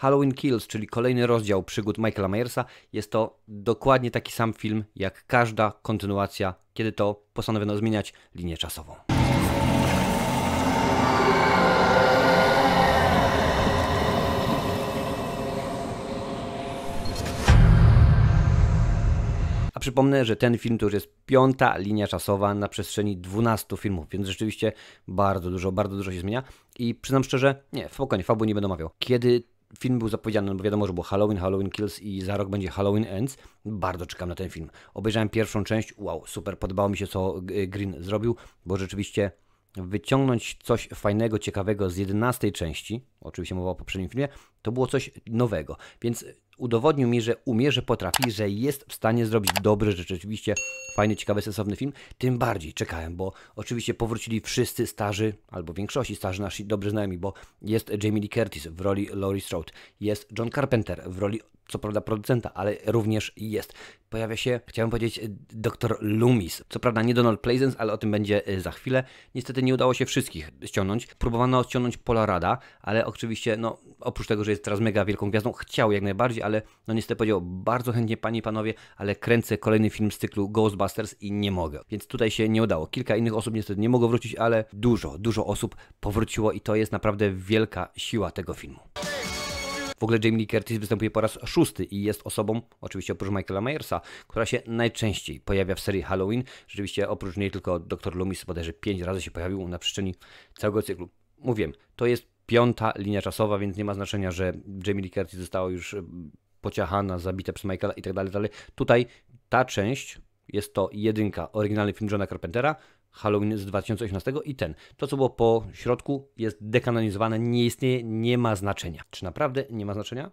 Halloween Kills, czyli kolejny rozdział przygód Michaela Myersa, jest to dokładnie taki sam film jak każda kontynuacja, kiedy to postanowiono zmieniać linię czasową. A przypomnę, że ten film to już jest piąta linia czasowa na przestrzeni 12 filmów, więc rzeczywiście bardzo dużo, bardzo dużo się zmienia. I przyznam szczerze, nie, spokojnie, fabu nie będę omawiał. Kiedy film był zapowiedziany, no bo wiadomo, że było Halloween, Halloween Kills i za rok będzie Halloween Ends. Bardzo czekam na ten film. Obejrzałem pierwszą część, wow, super, podobało mi się co e, Green zrobił, bo rzeczywiście wyciągnąć coś fajnego, ciekawego z 11 części, oczywiście mowa o poprzednim filmie, to było coś nowego. Więc udowodnił mi, że umie, że potrafi, że jest w stanie zrobić dobre rzeczy. Oczywiście fajny, ciekawy, sensowny film. Tym bardziej czekałem, bo oczywiście powrócili wszyscy starzy, albo większości starzy nasi dobrze znajomi, bo jest Jamie Lee Curtis w roli Laurie Strode, jest John Carpenter w roli co prawda producenta, ale również jest. Pojawia się, chciałem powiedzieć, dr Loomis. Co prawda nie Donald Pleasence, ale o tym będzie y, za chwilę. Niestety nie udało się wszystkich ściągnąć. Próbowano ściągnąć Polarada, ale oczywiście, no oprócz tego, że jest teraz mega wielką gwiazdą, chciał jak najbardziej, ale ale no niestety powiedział, bardzo chętnie panie i panowie, ale kręcę kolejny film z cyklu Ghostbusters i nie mogę. Więc tutaj się nie udało. Kilka innych osób niestety nie mogło wrócić, ale dużo, dużo osób powróciło i to jest naprawdę wielka siła tego filmu. W ogóle Jamie Lee Curtis występuje po raz szósty i jest osobą, oczywiście oprócz Michaela Myersa, która się najczęściej pojawia w serii Halloween. Rzeczywiście oprócz niej tylko Dr. Loomis bodajże pięć razy się pojawił na przestrzeni całego cyklu. Mówiłem, to jest piąta linia czasowa, więc nie ma znaczenia, że Jamie Lee Curtis została już e, pociachana, zabita przez Michaela i tak dalej, tak dalej. Tutaj ta część jest to jedynka, oryginalny film Johna Carpentera, Halloween z 2018 i ten. To, co było po środku, jest dekanonizowane, nie istnieje, nie ma znaczenia. Czy naprawdę nie ma znaczenia?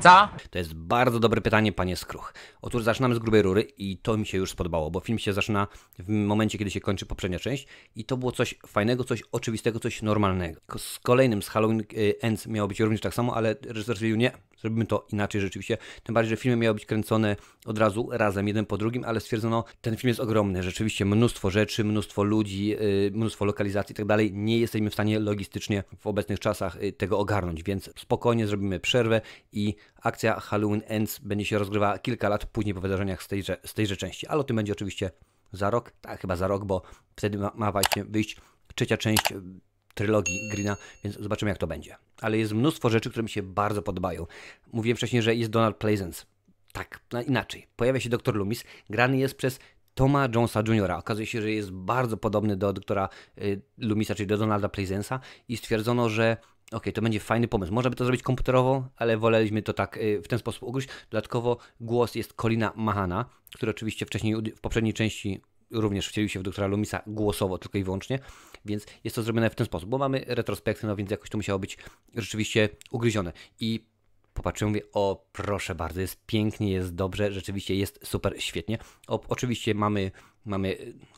Co? To jest bardzo dobre pytanie, panie Skruch. Otóż zaczynamy z grubej rury i to mi się już spodobało, bo film się zaczyna w momencie, kiedy się kończy poprzednia część i to było coś fajnego, coś oczywistego, coś normalnego. Z kolejnym, z Halloween y, Ends miało być również tak samo, ale reżyser stwierdził, nie, zrobimy to inaczej rzeczywiście. Tym bardziej, że filmy miały być kręcone od razu, razem, jeden po drugim, ale stwierdzono, ten film jest ogromny, rzeczywiście mnóstwo rzeczy, mnóstwo ludzi, y, mnóstwo lokalizacji i tak dalej. Nie jesteśmy w stanie logistycznie w obecnych czasach y, tego ogarnąć, więc spokojnie zrobimy przerwę i Akcja Halloween Ends będzie się rozgrywała kilka lat później po wydarzeniach z tejże, z tejże części, ale o tym będzie oczywiście za rok, tak chyba za rok, bo wtedy ma, ma właśnie wyjść trzecia część e, trylogii Greena, więc zobaczymy jak to będzie. Ale jest mnóstwo rzeczy, które mi się bardzo podobają. Mówiłem wcześniej, że jest Donald Pleasence. Tak, inaczej. Pojawia się dr Loomis, grany jest przez Toma Jonesa Jr. Okazuje się, że jest bardzo podobny do doktora e, Lumisa, czyli do Donalda Pleasensa i stwierdzono, że Okej, okay, to będzie fajny pomysł. Można by to zrobić komputerowo, ale woleliśmy to tak y, w ten sposób ugryźć. Dodatkowo głos jest Colina Mahana, który oczywiście wcześniej w poprzedniej części również wcielił się w doktora Lumisa głosowo tylko i wyłącznie, więc jest to zrobione w ten sposób, bo mamy retrospekcję, no więc jakoś to musiało być rzeczywiście ugryzione. I popatrzyłem, mówię, o proszę bardzo, jest pięknie, jest dobrze, rzeczywiście jest super, świetnie. O, oczywiście mamy, mamy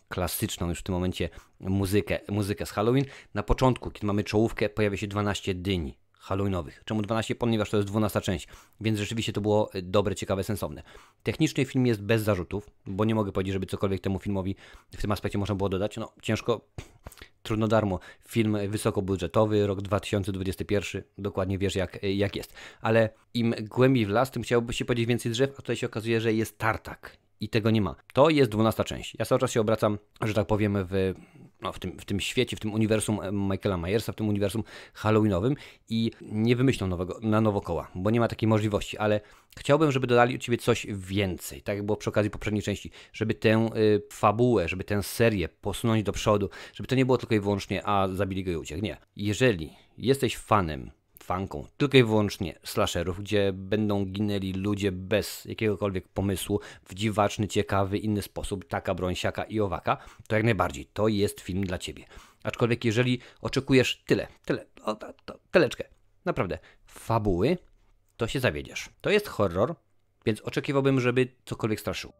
klasyczną już w tym momencie muzykę, muzykę z Halloween. Na początku, kiedy mamy czołówkę, pojawia się 12 dyni halloweenowych. Czemu 12? Ponieważ to jest 12 część, więc rzeczywiście to było dobre, ciekawe, sensowne. Technicznie film jest bez zarzutów, bo nie mogę powiedzieć, żeby cokolwiek temu filmowi w tym aspekcie można było dodać. No ciężko, trudno darmo. Film wysokobudżetowy, rok 2021, dokładnie wiesz jak, jak jest. Ale im głębiej w las, tym chciałoby się powiedzieć więcej drzew, a tutaj się okazuje, że jest tartak i tego nie ma. To jest dwunasta część. Ja cały czas się obracam, że tak powiem, w, no, w, tym, w tym świecie, w tym uniwersum e, Michaela Myersa, w tym uniwersum Halloweenowym i nie wymyślą nowego, na nowo koła, bo nie ma takiej możliwości, ale chciałbym, żeby dodali od Ciebie coś więcej, tak jak było przy okazji poprzedniej części, żeby tę y, fabułę, żeby tę serię posunąć do przodu, żeby to nie było tylko i wyłącznie, a zabili go i uciekł. Nie. Jeżeli jesteś fanem fanką, tylko i wyłącznie slasherów, gdzie będą ginęli ludzie bez jakiegokolwiek pomysłu, w dziwaczny, ciekawy, inny sposób, taka broń, siaka i owaka, to jak najbardziej, to jest film dla Ciebie. Aczkolwiek jeżeli oczekujesz tyle, tyle, o, to, to, naprawdę, fabuły, to się zawiedziesz. To jest horror, więc oczekiwałbym, żeby cokolwiek straszył.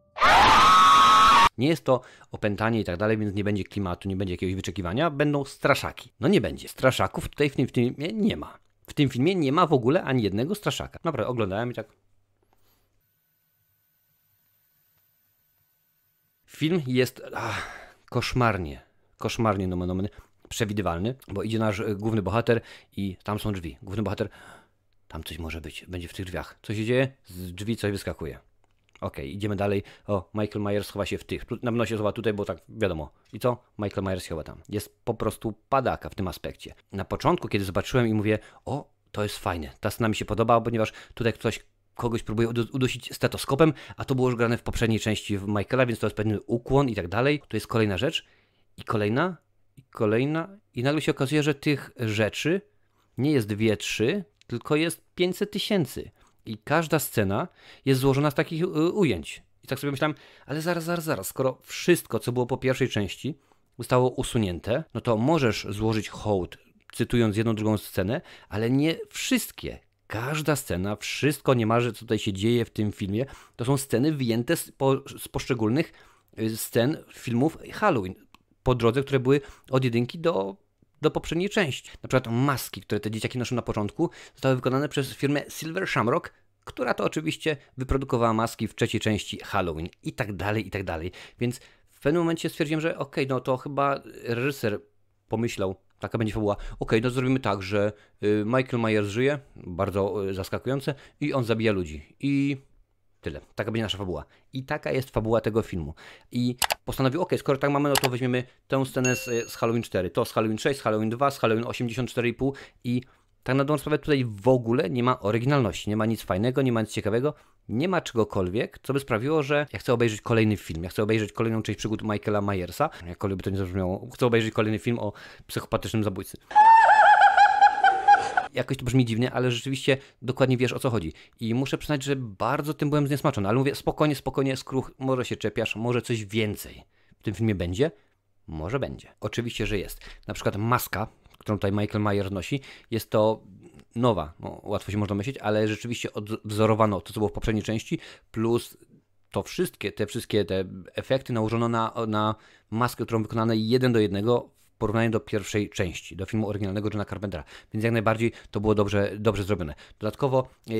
Nie jest to opętanie i tak dalej, więc nie będzie klimatu, nie będzie jakiegoś wyczekiwania, będą straszaki. No nie będzie. Straszaków tutaj w tym filmie nie ma. W tym filmie nie ma w ogóle ani jednego straszaka. Naprawdę, oglądałem i tak. Film jest ach, koszmarnie, koszmarnie no nomen przewidywalny, bo idzie nasz e, główny bohater i tam są drzwi. Główny bohater, tam coś może być, będzie w tych drzwiach. Co się dzieje? Z drzwi coś wyskakuje. Okej, okay, idziemy dalej. O, Michael Myers chowa się w tych. na mnie się chowa tutaj, bo tak wiadomo. I co? Michael Myers się chowa tam. Jest po prostu padaka w tym aspekcie. Na początku, kiedy zobaczyłem i mówię, o, to jest fajne. Ta scena mi się podoba, ponieważ tutaj ktoś kogoś próbuje udusić stetoskopem, a to było już grane w poprzedniej części w Michaela, więc to jest pewien ukłon i tak dalej. To jest kolejna rzecz. I kolejna, i kolejna. I nagle się okazuje, że tych rzeczy nie jest dwie, trzy, tylko jest 500 tysięcy. I każda scena jest złożona z takich y, ujęć. I tak sobie myślałem, ale zaraz, zaraz, zaraz, skoro wszystko, co było po pierwszej części, zostało usunięte, no to możesz złożyć hołd, cytując jedną, drugą scenę, ale nie wszystkie. Każda scena, wszystko niemalże, co tutaj się dzieje w tym filmie, to są sceny wyjęte z, po, z poszczególnych y, scen filmów Halloween po drodze, które były od jedynki do do poprzedniej części. Na przykład maski, które te dzieciaki noszą na początku, zostały wykonane przez firmę Silver Shamrock, która to oczywiście wyprodukowała maski w trzeciej części Halloween i tak dalej, i tak dalej. Więc w pewnym momencie stwierdziłem, że okej, okay, no to chyba reżyser pomyślał, taka będzie fabuła, okej, okay, no zrobimy tak, że y, Michael Myers żyje, bardzo y, zaskakujące, i on zabija ludzi. I tyle. Taka będzie nasza fabuła. I taka jest fabuła tego filmu. I postanowił, ok, skoro tak mamy, no to weźmiemy tę scenę z, z Halloween 4, to z Halloween 6, z Halloween 2, z Halloween 84,5 i tak na dobrą sprawę tutaj w ogóle nie ma oryginalności, nie ma nic fajnego, nie ma nic ciekawego, nie ma czegokolwiek, co by sprawiło, że ja chcę obejrzeć kolejny film, ja chcę obejrzeć kolejną część przygód Michaela Myersa, jakkolwiek by to nie zabrzmiało, chcę obejrzeć kolejny film o psychopatycznym zabójcy. Jakoś to brzmi dziwnie, ale rzeczywiście dokładnie wiesz o co chodzi. I muszę przyznać, że bardzo tym byłem zniesmaczony, ale mówię spokojnie, spokojnie, skruch, może się czepiasz, może coś więcej w tym filmie będzie. Może będzie. Oczywiście, że jest. Na przykład maska, którą tutaj Michael Myers nosi, jest to nowa, no, łatwo się można myśleć, ale rzeczywiście odwzorowano to, co było w poprzedniej części, plus to wszystkie, te wszystkie te efekty nałożono na, na maskę, którą wykonano jeden do jednego porównanie do pierwszej części, do filmu oryginalnego Johna Carpentera, więc jak najbardziej to było dobrze, dobrze zrobione. Dodatkowo e,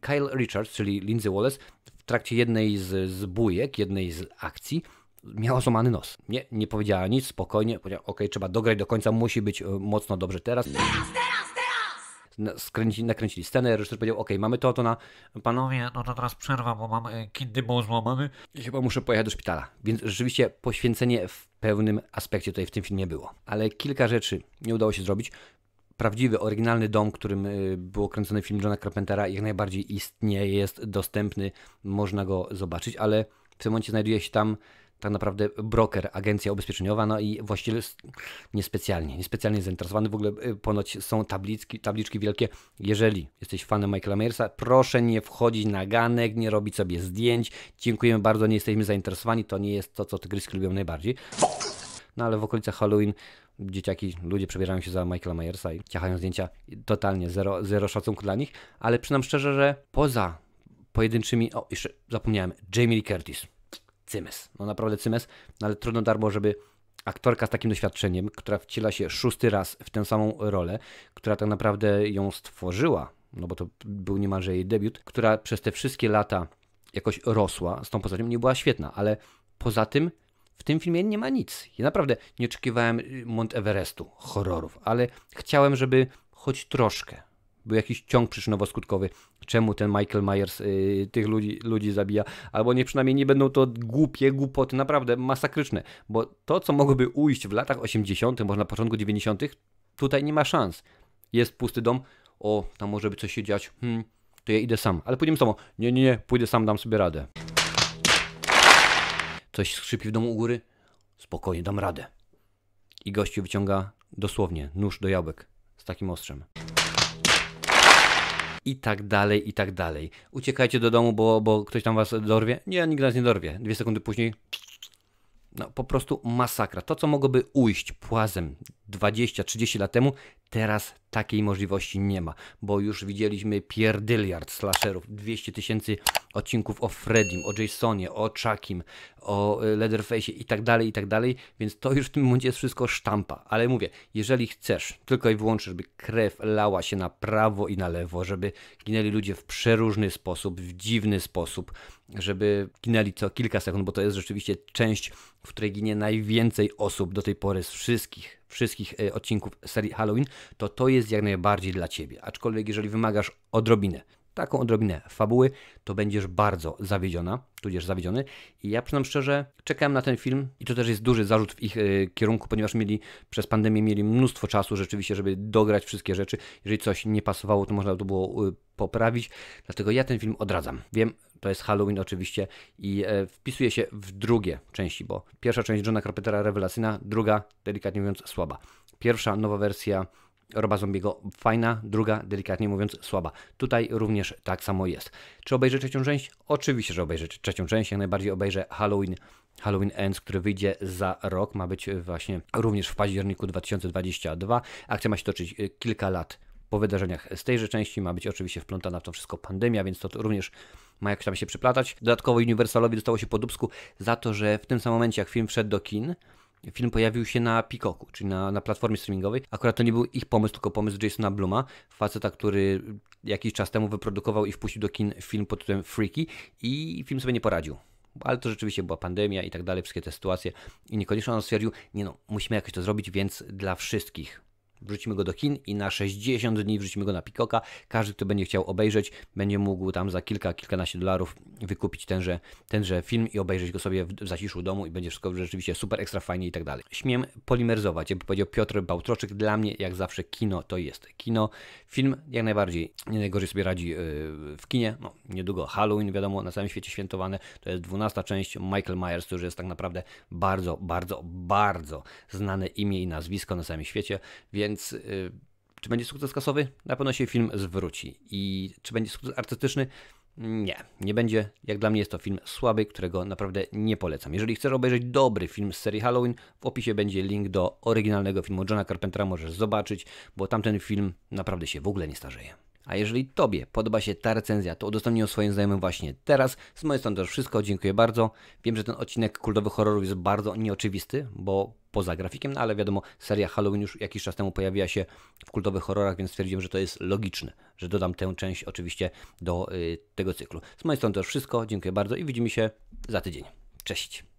Kyle Richards, czyli Lindsay Wallace, w trakcie jednej z, z bujek, jednej z akcji, miała złamany nos. Nie, nie powiedziała nic, spokojnie, powiedziała, ok, trzeba dograć do końca, musi być e, mocno dobrze teraz. Teraz, teraz, teraz! Skręci, nakręcili scenę, reżyser powiedział, ok, mamy to, to na... Panowie, no to teraz przerwa, bo mam e, kindy był złamany i chyba muszę pojechać do szpitala. Więc rzeczywiście poświęcenie pełnym aspekcie tutaj w tym filmie było. Ale kilka rzeczy nie udało się zrobić. Prawdziwy, oryginalny dom, którym y, był kręcony film Johna Carpentera, jak najbardziej istnieje, jest dostępny, można go zobaczyć, ale w tym momencie znajduje się tam tak naprawdę broker, agencja ubezpieczeniowa, no i właściciel niespecjalnie, niespecjalnie zainteresowany. W ogóle y, ponoć są tabliczki, tabliczki wielkie. Jeżeli jesteś fanem Michaela Myersa, proszę nie wchodzić na ganek, nie robić sobie zdjęć. Dziękujemy bardzo, nie jesteśmy zainteresowani. To nie jest to, co tygryski lubią najbardziej. No ale w okolicach Halloween dzieciaki, ludzie przebierają się za Michaela Myersa i ciachają zdjęcia. Totalnie zero, zero szacunku dla nich, ale przynam szczerze, że poza pojedynczymi, o jeszcze zapomniałem, Jamie Lee Curtis cymes. No naprawdę cymes, no ale trudno darmo, żeby aktorka z takim doświadczeniem, która wciela się szósty raz w tę samą rolę, która tak naprawdę ją stworzyła, no bo to był niemalże jej debiut, która przez te wszystkie lata jakoś rosła z tą postacią, nie była świetna, ale poza tym w tym filmie nie ma nic. Ja naprawdę nie oczekiwałem y, Mount Everestu, horrorów, ale chciałem, żeby choć troszkę, był jakiś ciąg przyczynowo-skutkowy, czemu ten Michael Myers y, tych ludzi, ludzi zabija, albo nie przynajmniej nie będą to głupie głupoty, naprawdę masakryczne, bo to, co mogłoby ujść w latach 80., może na początku 90., tutaj nie ma szans. Jest pusty dom, o, tam może by coś się dziać, hmm, to ja idę sam, ale pójdziemy samo, nie, nie, nie, pójdę sam, dam sobie radę. Coś skrzypi w domu u góry, spokojnie, dam radę. I gościu wyciąga dosłownie nóż do jabłek z takim ostrzem i tak dalej, i tak dalej. Uciekajcie do domu, bo, bo ktoś tam was dorwie. Nie, nikt nas nie dorwie. Dwie sekundy później no po prostu masakra. To, co mogłoby ujść płazem, 20-30 lat temu, teraz takiej możliwości nie ma, bo już widzieliśmy pierdyliard slasherów, 200 tysięcy odcinków o Fredim, o Jasonie, o Chuckim, o e, Leatherface i tak dalej, i tak dalej, więc to już w tym momencie jest wszystko sztampa, ale mówię, jeżeli chcesz tylko i wyłącznie, żeby krew lała się na prawo i na lewo, żeby ginęli ludzie w przeróżny sposób, w dziwny sposób, żeby ginęli co kilka sekund, bo to jest rzeczywiście część, w której ginie najwięcej osób do tej pory z wszystkich wszystkich e, odcinków serii Halloween, to to jest jak najbardziej dla Ciebie. Aczkolwiek jeżeli wymagasz odrobinę taką odrobinę fabuły, to będziesz bardzo zawiedziona, tudzież zawiedziony. I ja przyznam szczerze, czekałem na ten film i to też jest duży zarzut w ich y, kierunku, ponieważ mieli przez pandemię mieli mnóstwo czasu rzeczywiście, żeby dograć wszystkie rzeczy. Jeżeli coś nie pasowało, to można to było y, poprawić. Dlatego ja ten film odradzam. Wiem, to jest Halloween oczywiście i e, wpisuje się w drugie części, bo pierwsza część Johna Carpentera rewelacyjna, druga delikatnie mówiąc słaba. Pierwsza nowa wersja Roba Zombiego fajna, druga delikatnie mówiąc słaba. Tutaj również tak samo jest. Czy obejrzę trzecią część? Oczywiście, że obejrzę trzecią część. Jak najbardziej obejrzę Halloween Halloween Ends, który wyjdzie za rok, ma być e, właśnie również w październiku 2022. Akcja ma się toczyć e, kilka lat po wydarzeniach z tejże części. Ma być oczywiście wplątana w to wszystko pandemia, więc to również ma jakoś tam się przyplatać. Dodatkowo Universalowi dostało się po dubsku za to, że w tym samym momencie jak film wszedł do kin, film pojawił się na Peacocku, czyli na, na platformie streamingowej. Akurat to nie był ich pomysł, tylko pomysł Jasona Bluma, faceta, który jakiś czas temu wyprodukował i wpuścił do kin film pod tytułem Freaky i film sobie nie poradził ale to rzeczywiście była pandemia i tak dalej, wszystkie te sytuacje i niekoniecznie on stwierdził, nie no, musimy jakoś to zrobić, więc dla wszystkich wrzucimy go do kin i na 60 dni wrzucimy go na Pikoka. Każdy, kto będzie chciał obejrzeć, będzie mógł tam za kilka, kilkanaście dolarów wykupić tenże, tenże film i obejrzeć go sobie w zaciszu domu i będzie wszystko rzeczywiście super, ekstra fajnie i tak dalej. Śmiem polimerzować, jakby powiedział Piotr Bałtroczyk, dla mnie jak zawsze kino to jest kino. Film jak najbardziej, nie najgorzej sobie radzi yy, w kinie, no niedługo Halloween, wiadomo, na całym świecie świętowane, to jest 12 część Michael Myers, który jest tak naprawdę bardzo, bardzo, bardzo znane imię i nazwisko na całym świecie, wie więc y, czy będzie sukces kasowy? Na pewno się film zwróci. I czy będzie sukces artystyczny? Nie, nie będzie. Jak dla mnie jest to film słaby, którego naprawdę nie polecam. Jeżeli chcesz obejrzeć dobry film z serii Halloween, w opisie będzie link do oryginalnego filmu Johna Carpentera, możesz zobaczyć, bo tamten film naprawdę się w ogóle nie starzeje. A jeżeli Tobie podoba się ta recenzja, to udostępnij ją swoim znajomym właśnie teraz. Z mojej strony to już wszystko, dziękuję bardzo. Wiem, że ten odcinek kultowych horrorów jest bardzo nieoczywisty, bo poza grafikiem, no ale wiadomo, seria Halloween już jakiś czas temu pojawiła się w kultowych horrorach, więc stwierdziłem, że to jest logiczne, że dodam tę część oczywiście do y, tego cyklu. Z mojej strony to już wszystko, dziękuję bardzo i widzimy się za tydzień. Cześć!